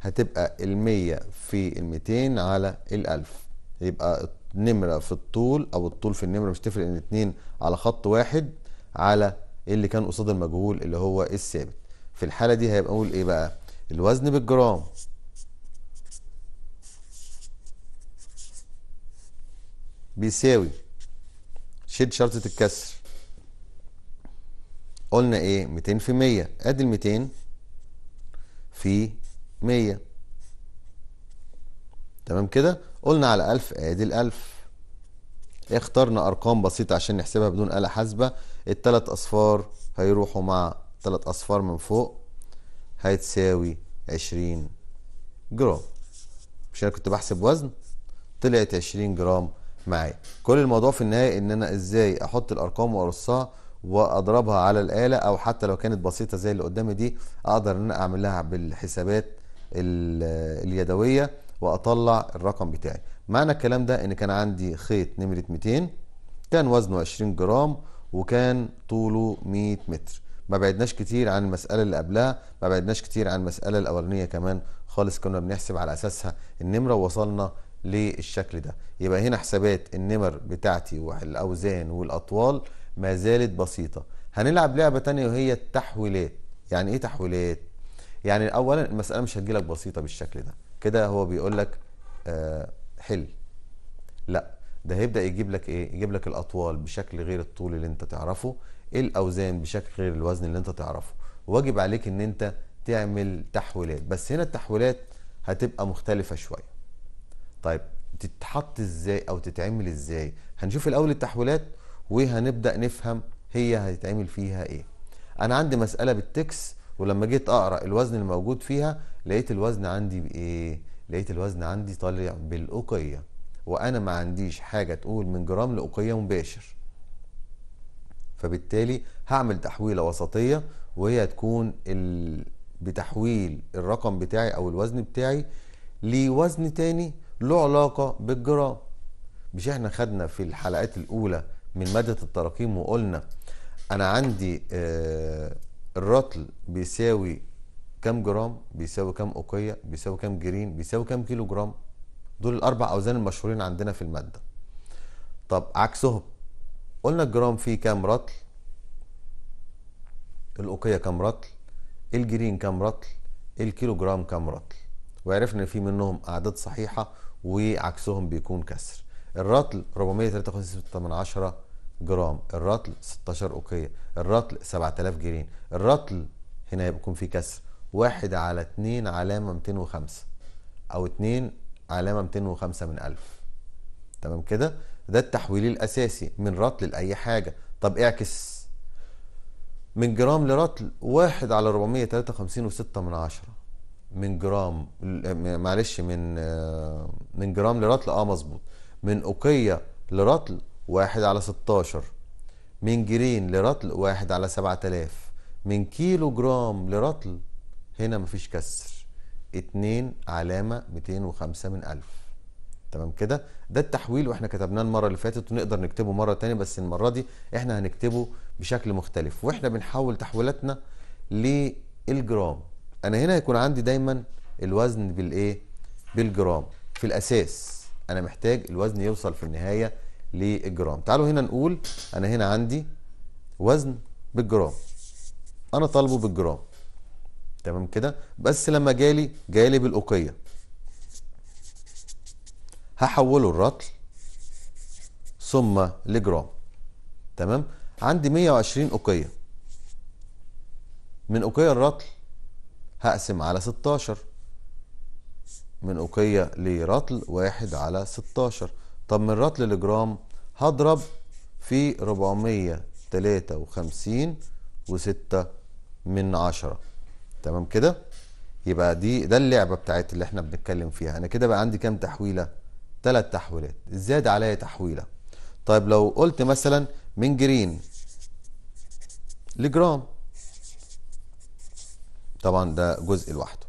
هتبقى المية في 200 على الألف يبقى النمرة في الطول أو الطول في النمرة مش تفرق إن اتنين على خط واحد على اللي كان قصاد المجهول اللي هو الثابت في الحاله دي هيبقى نقول ايه بقى الوزن بالجرام بيساوي شد شرطه الكسر قلنا ايه 200 في 100 ادي ال 200 في 100 تمام كده قلنا على 1000 ادي ال 1000 اخترنا ارقام بسيطه عشان نحسبها بدون آلة حاسبه التلات اصفار هيروحوا مع تلات اصفار من فوق هيتساوي عشرين جرام مش انا كنت بحسب وزن طلعت عشرين جرام معايا كل الموضوع في النهايه ان انا ازاي احط الارقام وارصها واضربها على الاله او حتى لو كانت بسيطه زي اللي قدامي دي اقدر ان انا اعمل لها بالحسابات اليدويه واطلع الرقم بتاعي معنى الكلام ده ان كان عندي خيط نمره 200 كان وزنه 20 جرام وكان طوله 100 متر ما بعدناش كتير عن المسألة اللي قبلها ما بعدناش كتير عن المسألة الأولانية كمان خالص كنا بنحسب على أساسها النمرة ووصلنا للشكل ده يبقى هنا حسابات النمر بتاعتي والأوزان والأطوال ما زالت بسيطة هنلعب لعبة تانية وهي التحويلات يعني إيه تحويلات؟ يعني أولا المسألة مش هتجيلك بسيطة بالشكل ده كده هو بيقول لك آه حل لا ده هيبدا يجيب لك ايه يجيب لك الاطوال بشكل غير الطول اللي انت تعرفه إيه الاوزان بشكل غير الوزن اللي انت تعرفه واجب عليك ان انت تعمل تحويلات بس هنا التحويلات هتبقى مختلفه شويه طيب تتحط ازاي او تتعمل ازاي هنشوف الاول التحويلات وهنبدا نفهم هي هتتعمل فيها ايه انا عندي مساله بالتكس ولما جيت اقرا الوزن الموجود فيها لقيت الوزن عندي بايه لقيت الوزن عندي طالع بالاوقيه وانا ما عنديش حاجه تقول من جرام لاقيه مباشر فبالتالي هعمل تحويله وسطيه وهي تكون ال... بتحويل الرقم بتاعي او الوزن بتاعي لوزن تاني له علاقه بالجرام مش احنا خدنا في الحلقات الاولى من ماده التراكيم وقلنا انا عندي آه الرطل بيساوي كام جرام بيساوي كام أوقية بيساوي كام جرين بيساوي كام كيلو جرام دول الاربع اوزان المشهورين عندنا في الماده طب عكسهم قلنا الجرام فيه كام رطل الاوقيه كام رطل الجرين كام رطل الكيلو جرام كام رطل وعرفنا ان في منهم اعداد صحيحه وعكسهم بيكون كسر الرطل 453.8 جرام الرطل 16 اوقيه الرطل 7000 جرين الرطل هنا يكون فيه كسر 1 على 2 علامه 205 او 2 علامه 205 من 1000 تمام كده ده التحويل الاساسي من رطل لاي حاجه طب اعكس من جرام لرطل واحد على 453 من عشرة من جرام معلش من آه، من جرام لرطل اه مظبوط من أوقية لرطل واحد على 16 من جرين لرطل واحد على 7000 من كيلو جرام لرطل هنا مفيش كسر 2 علامه 205 من 1000 تمام كده ده التحويل واحنا كتبناه المره اللي فاتت ونقدر نكتبه مره ثانيه بس المره دي احنا هنكتبه بشكل مختلف واحنا بنحول تحويلاتنا للجرام انا هنا هيكون عندي دايما الوزن بالايه بالجرام في الاساس انا محتاج الوزن يوصل في النهايه للجرام تعالوا هنا نقول انا هنا عندي وزن بالجرام انا طالبه بالجرام تمام كده بس لما جالي جالي بالأوقية هحوله الرطل ثم لجرام تمام عندي 120 أوقية من أوقية الرطل هقسم على 16 من أوقية لرطل واحد على 16 طب من رطل لجرام هضرب في 453 وستة من عشرة تمام كده يبقى دي ده اللعبه بتاعت اللي احنا بنتكلم فيها انا كده بقى عندي كام تحويله ثلاث تحويلات زاد عليا تحويله طيب لو قلت مثلا من جرين لجرام طبعا ده جزء لوحده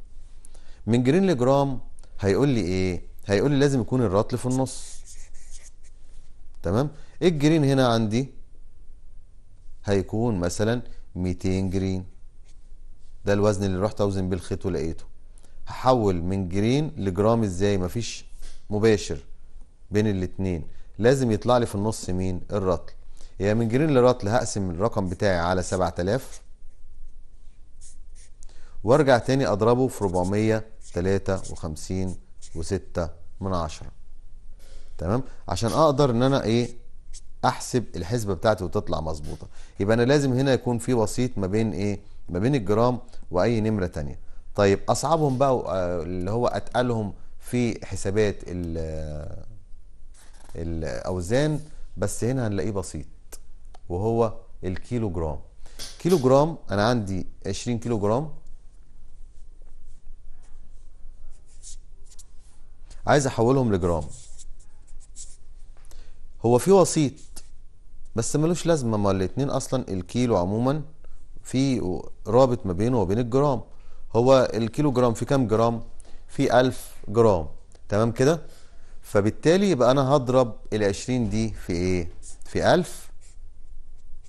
من جرين لجرام هيقول لي ايه هيقول لي لازم يكون الرطل في النص تمام الجرين هنا عندي هيكون مثلا 200 جرين ده الوزن اللي رحت اوزن بيه الخيط ولقيته هحول من جرين لجرام ازاي مفيش مباشر بين الاتنين لازم يطلع لي في النص مين الرطل يا يعني من جرين لرطل هقسم الرقم بتاعي على 7000 وارجع تاني اضربه في 453 و6 من عشرة تمام عشان اقدر ان انا ايه احسب الحسبه بتاعتي وتطلع مظبوطه يبقى انا لازم هنا يكون في وسيط ما بين ايه ما بين الجرام واي نمره تانية طيب اصعبهم بقى آه، اللي هو اتقلهم في حسابات الاوزان بس هنا هنلاقيه بسيط وهو الكيلو جرام كيلو جرام انا عندي 20 كيلو جرام عايز احولهم لجرام هو في وسيط بس ملوش لازمه ما الاتنين اصلا الكيلو عموما في رابط ما بينه وبين الجرام هو الكيلو جرام في كام جرام في 1000 جرام تمام كده فبالتالي يبقى انا هضرب ال 20 دي في ايه في 1000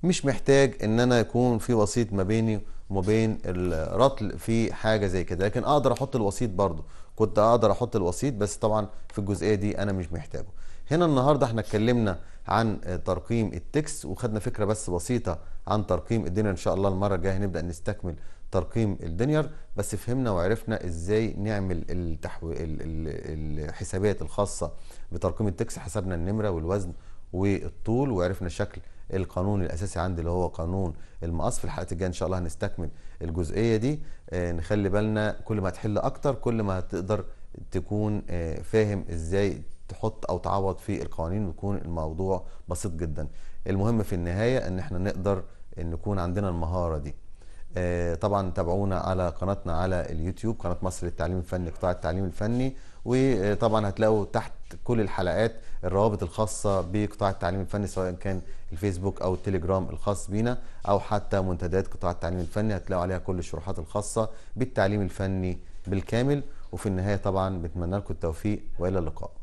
مش محتاج ان انا يكون في وسيط ما بيني وما بين الرطل في حاجه زي كده لكن اقدر احط الوسيط برضو كنت اقدر احط الوسيط بس طبعا في الجزئيه دي انا مش محتاجه هنا النهارده احنا اتكلمنا عن ترقيم التكس وخدنا فكره بس بسيطه عن ترقيم الدنيا ان شاء الله المره الجايه هنبدا نستكمل ترقيم الدنيار بس فهمنا وعرفنا ازاي نعمل التحو... الحسابات الخاصه بترقيم التكس حسبنا النمره والوزن والطول وعرفنا شكل القانون الاساسي عندي اللي هو قانون المقص في الحلقات الجايه ان شاء الله هنستكمل الجزئيه دي آه نخلي بالنا كل ما هتحل اكتر كل ما هتقدر تكون آه فاهم ازاي تحط او تعوض في القوانين ويكون الموضوع بسيط جدا المهم في النهايه ان احنا نقدر ان نكون عندنا المهاره دي آه، طبعا تابعونا على قناتنا على اليوتيوب قناه مصر للتعليم الفني قطاع التعليم الفني وطبعا هتلاقوا تحت كل الحلقات الروابط الخاصه بقطاع التعليم الفني سواء كان الفيسبوك او التليجرام الخاص بينا او حتى منتديات قطاع التعليم الفني هتلاقوا عليها كل الشروحات الخاصه بالتعليم الفني بالكامل وفي النهايه طبعا بتمنى لكم التوفيق والى اللقاء